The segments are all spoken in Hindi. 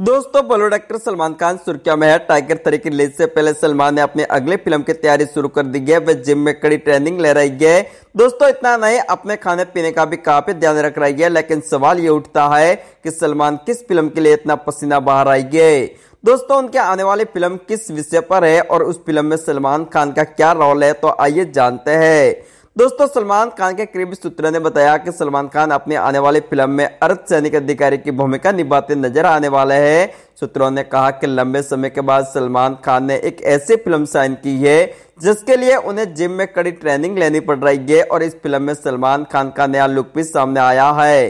दोस्तों बॉलीवुड एक्टर सलमान खान सुर्खिया में है टाइगर थ्री की रिलीज से पहले सलमान ने अपने अगले फिल्म की तैयारी शुरू कर दी है वह जिम में कड़ी ट्रेनिंग ले रही है दोस्तों इतना नहीं अपने खाने पीने का भी काफी ध्यान रख रही है लेकिन सवाल ये उठता है कि सलमान किस फिल्म के लिए इतना पसीना बाहर आई है दोस्तों उनके आने वाली फिल्म किस विषय पर है और उस फिल्म में सलमान खान का क्या रोल है तो आइए जानते हैं दोस्तों सलमान खान के करीबी सूत्रों ने बताया कि सलमान खान अपने आने वाली फिल्म में अर्ध सैनिक अधिकारी की भूमिका निभाते नजर आने वाले हैं सूत्रों ने कहा कि लंबे समय के बाद सलमान खान ने एक ऐसी फिल्म साइन की है जिसके लिए उन्हें जिम में कड़ी ट्रेनिंग लेनी पड़ रही है और इस फिल्म में सलमान खान का नया लुक भी सामने आया है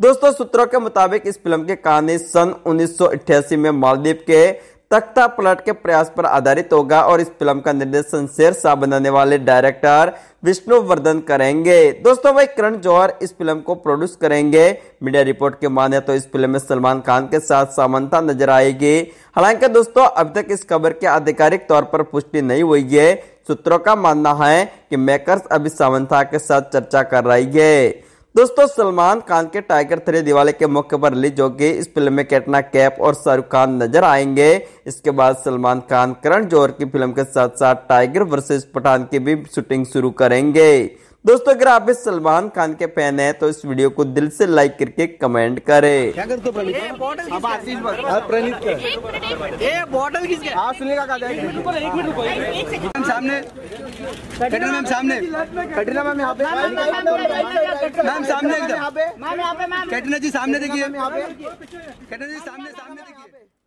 दोस्तों सूत्रों के मुताबिक इस फिल्म की कहानी सन उन्नीस में मालदीप के तख्ता पलट के प्रयास पर आधारित होगा और इस फिल्म का निर्देशन शेर शाह बनाने वाले डायरेक्टर विष्णुवर्धन करेंगे दोस्तों वही करण जौहर इस फिल्म को प्रोड्यूस करेंगे मीडिया रिपोर्ट के माने तो इस फिल्म में सलमान खान के साथ सामंता नजर आएगी हालांकि दोस्तों अब तक इस खबर के आधिकारिक तौर पर पुष्टि नहीं हुई है सूत्रों का मानना है कि मेकर्स अभी सामंता के साथ चर्चा कर रही है दोस्तों सलमान खान के टाइगर थ्री दिवाली के मौके पर रिलीज होगी इस फिल्म में कैटना कैफ और शाहरुख खान नजर आएंगे इसके बाद सलमान खान करण जौहर की फिल्म के साथ साथ टाइगर वर्सेस पठान की भी शूटिंग शुरू करेंगे दोस्तों अगर आप इस सलमान खान के फैन हैं तो इस वीडियो को दिल से लाइक करके कमेंट करें क्या करते हो प्रणीत बॉटल किसके आप सुनिएगा हाँ, का कहते हैं सामने कटरीना मैम सामने कटरीना मैम यहाँ पे मैम सामने कटरीना जी सामने देखिए कटरीना जी सामने सामने देखिए